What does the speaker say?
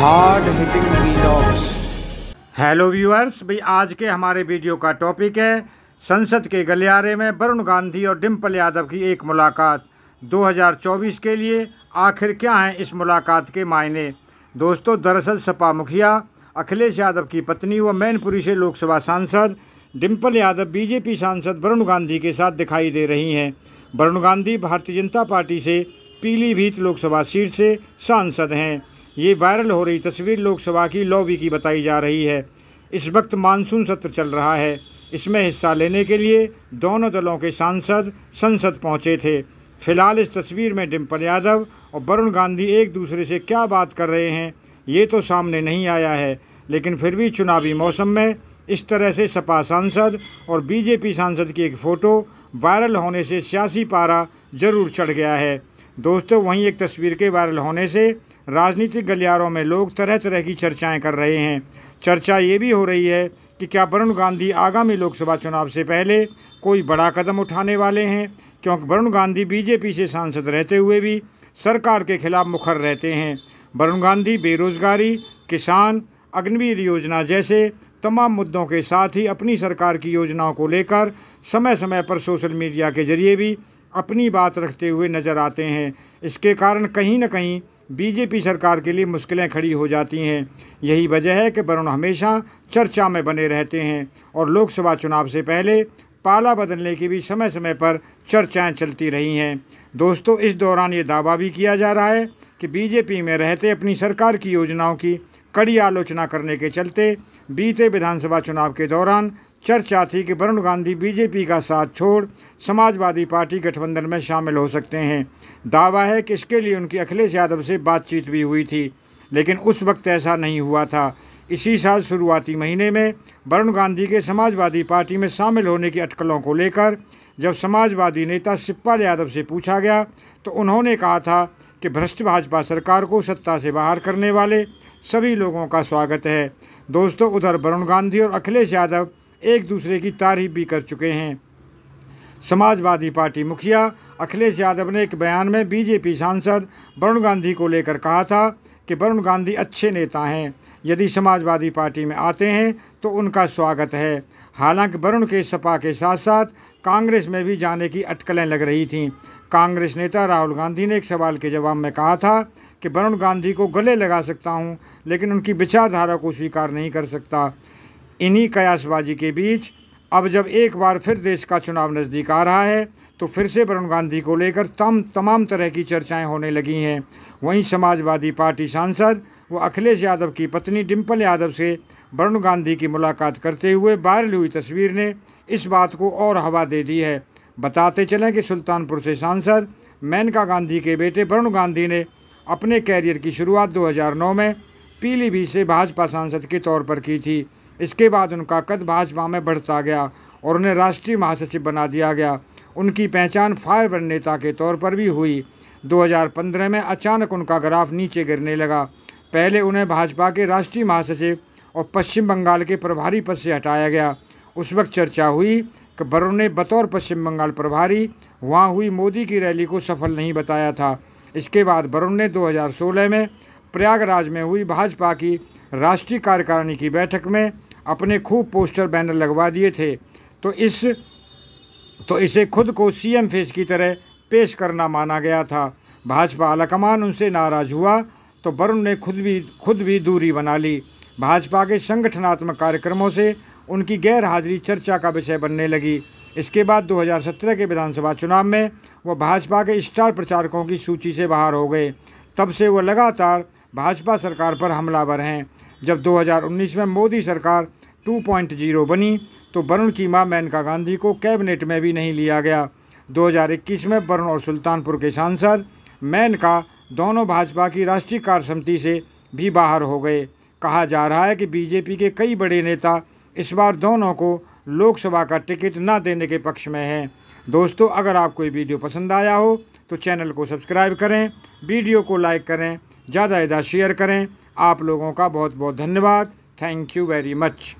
hard hitting hello viewers भाई आज के हमारे वीडियो का टॉपिक है संसद के गलियारे में वरुण गांधी और डिम्पल यादव की एक मुलाकात 2024 के लिए आखिर क्या हैं इस मुलाकात के मायने दोस्तों दरअसल सपा मुखिया अखिलेश यादव की पत्नी व मैनपुरी से लोकसभा सांसद डिम्पल यादव बीजेपी सांसद वरुण गांधी के साथ दिखाई दे रही हैं वरुण गांधी भारतीय जनता पार्टी से पीलीभीत लोकसभा सीट से सांसद हैं ये वायरल हो रही तस्वीर लोकसभा की लॉबी की बताई जा रही है इस वक्त मानसून सत्र चल रहा है इसमें हिस्सा लेने के लिए दोनों दलों के सांसद संसद पहुंचे थे फिलहाल इस तस्वीर में डिम्पल यादव और वरुण गांधी एक दूसरे से क्या बात कर रहे हैं ये तो सामने नहीं आया है लेकिन फिर भी चुनावी मौसम में इस तरह से सपा सांसद और बीजेपी सांसद की एक फ़ोटो वायरल होने से सियासी पारा जरूर चढ़ गया है दोस्तों वहीं एक तस्वीर के वायरल होने से राजनीतिक गलियारों में लोग तरह तरह की चर्चाएं कर रहे हैं चर्चा ये भी हो रही है कि क्या वरुण गांधी आगामी लोकसभा चुनाव से पहले कोई बड़ा कदम उठाने वाले हैं क्योंकि वरुण गांधी बीजेपी से सांसद रहते हुए भी सरकार के खिलाफ मुखर रहते हैं वरुण गांधी बेरोजगारी किसान अग्निवीर योजना जैसे तमाम मुद्दों के साथ ही अपनी सरकार की योजनाओं को लेकर समय समय पर सोशल मीडिया के जरिए भी अपनी बात रखते हुए नज़र आते हैं इसके कारण कहीं ना कहीं बीजेपी सरकार के लिए मुश्किलें खड़ी हो जाती हैं यही वजह है कि वरुण हमेशा चर्चा में बने रहते हैं और लोकसभा चुनाव से पहले पाला बदलने की भी समय समय पर चर्चाएं चलती रही हैं दोस्तों इस दौरान ये दावा भी किया जा रहा है कि बीजेपी में रहते अपनी सरकार की योजनाओं की कड़ी आलोचना करने के चलते बीते विधानसभा चुनाव के दौरान चर्चा थी कि वरुण गांधी बीजेपी का साथ छोड़ समाजवादी पार्टी गठबंधन में शामिल हो सकते हैं दावा है कि इसके लिए उनकी अखिलेश यादव से बातचीत भी हुई थी लेकिन उस वक्त ऐसा नहीं हुआ था इसी साल शुरुआती महीने में वरुण गांधी के समाजवादी पार्टी में शामिल होने की अटकलों को लेकर जब समाजवादी नेता सिप्पाल यादव से पूछा गया तो उन्होंने कहा था कि भ्रष्ट भाजपा सरकार को सत्ता से बाहर करने वाले सभी लोगों का स्वागत है दोस्तों उधर वरुण गांधी और अखिलेश यादव एक दूसरे की तारीफ भी कर चुके हैं समाजवादी पार्टी मुखिया अखिलेश यादव ने एक बयान में बीजेपी सांसद वरुण गांधी को लेकर कहा था कि वरुण गांधी अच्छे नेता हैं यदि समाजवादी पार्टी में आते हैं तो उनका स्वागत है हालांकि वरुण के सपा के साथ साथ कांग्रेस में भी जाने की अटकलें लग रही थीं कांग्रेस नेता राहुल गांधी ने एक सवाल के जवाब में कहा था कि वरुण गांधी को गले लगा सकता हूं लेकिन उनकी विचारधारा को स्वीकार नहीं कर सकता इन्हीं कयासबाजी के बीच अब जब एक बार फिर देश का चुनाव नज़दीक आ रहा है तो फिर से वरुण गांधी को लेकर तम तमाम तरह की चर्चाएं होने लगी हैं वहीं समाजवादी पार्टी सांसद व अखिलेश यादव की पत्नी डिम्पल यादव से वरुण गांधी की मुलाकात करते हुए वायरल हुई तस्वीर ने इस बात को और हवा दे दी है बताते चलें कि सुल्तानपुर से सांसद मेनका गांधी के बेटे वरुण गांधी ने अपने कैरियर की शुरुआत 2009 में पीलीभीत से भाजपा सांसद के तौर पर की थी इसके बाद उनका कद भाजपा में बढ़ता गया और उन्हें राष्ट्रीय महासचिव बना दिया गया उनकी पहचान फायर ब्रांड नेता के तौर पर भी हुई 2015 में अचानक उनका ग्राफ नीचे गिरने लगा पहले उन्हें भाजपा के राष्ट्रीय महासचिव और पश्चिम बंगाल के प्रभारी पद से हटाया गया उस वक्त चर्चा हुई कि वरुण ने बतौर पश्चिम बंगाल प्रभारी वहाँ हुई मोदी की रैली को सफल नहीं बताया था इसके बाद वरुण ने 2016 में प्रयागराज में हुई भाजपा की राष्ट्रीय कार्यकारिणी की बैठक में अपने खूब पोस्टर बैनर लगवा दिए थे तो इस तो इसे खुद को सीएम फेस की तरह पेश करना माना गया था भाजपा आलाकमान उनसे नाराज़ हुआ तो वरुण ने खुद भी खुद भी दूरी बना ली भाजपा के संगठनात्मक कार्यक्रमों से उनकी गैर हाजिरी चर्चा का विषय बनने लगी इसके बाद 2017 के विधानसभा चुनाव में वह भाजपा के स्टार प्रचारकों की सूची से बाहर हो गए तब से वह लगातार भाजपा सरकार पर हमलावर हैं जब 2019 में मोदी सरकार 2.0 बनी तो वरुण की मां मेनका गांधी को कैबिनेट में भी नहीं लिया गया 2021 में वरुण और सुल्तानपुर के सांसद मेनका दोनों भाजपा की राष्ट्रीय कार्य समिति से भी बाहर हो गए कहा जा रहा है कि बीजेपी के कई बड़े नेता इस बार दोनों को लोकसभा का टिकट ना देने के पक्ष में हैं दोस्तों अगर आपको ये वीडियो पसंद आया हो तो चैनल को सब्सक्राइब करें वीडियो को लाइक करें ज़्यादा से ज़्यादा शेयर करें आप लोगों का बहुत बहुत धन्यवाद थैंक यू वेरी मच